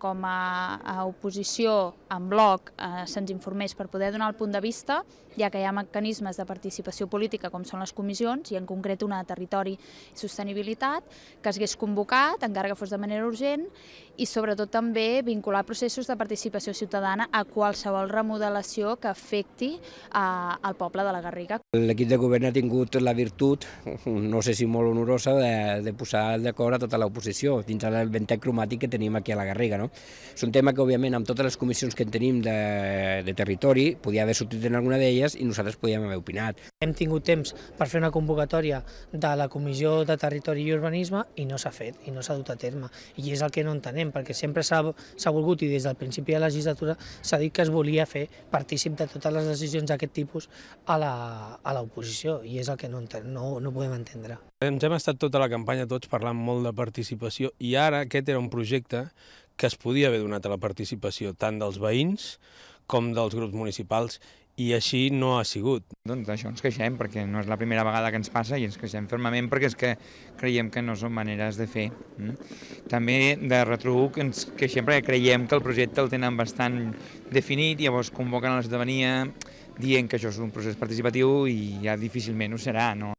com a, a oposició en bloc eh, se'ns informés per poder donar el punt de vista, ja que hi ha mecanismes de participació política com són les comissions i en concret una de territori i sostenibilitat que s'hagués convocat, encara que fos de manera urgent i sobretot també vincular processos de participació ciutadana a qualsevol remodelació que afecti al eh, poble de la Garriga. L'equip de govern ha tingut la virtut, no sé si molt honorosa, de, de posar d'acord a tota l'oposició dins del ventet cromàtic que tenim aquí a la Garriga. No? És un tema que, òbviament, amb totes les comissions que en tenim de, de territori, podia haver sortit en alguna d'elles i nosaltres podíem haver opinat. Hem tingut temps per fer una convocatòria de la Comissió de Territori i Urbanisme i no s'ha fet, i no s'ha dut a terme. I és el que no entenem, perquè sempre s'ha volgut, i des del principi de la legislatura, s'ha dit que es volia fer partícip de totes les decisions d'aquest tipus a l'oposició, i és el que no, no, no podem entendre. Ens hem estat tota la campanya tots parlant molt de participació i ara aquest era un projecte que es podia haver donat a la participació tant dels veïns com dels grups municipals i així no ha sigut. Doncs això ens queixem, perquè no és la primera vegada que ens passa i ens queixem fermament perquè és que creiem que no són maneres de fer. Mm? També de retruc ens queixem perquè creiem que el projecte el tenen bastant definit, i llavors convoquen a l'esdevenia dient que això és un procés participatiu i ja difícilment ho serà. No?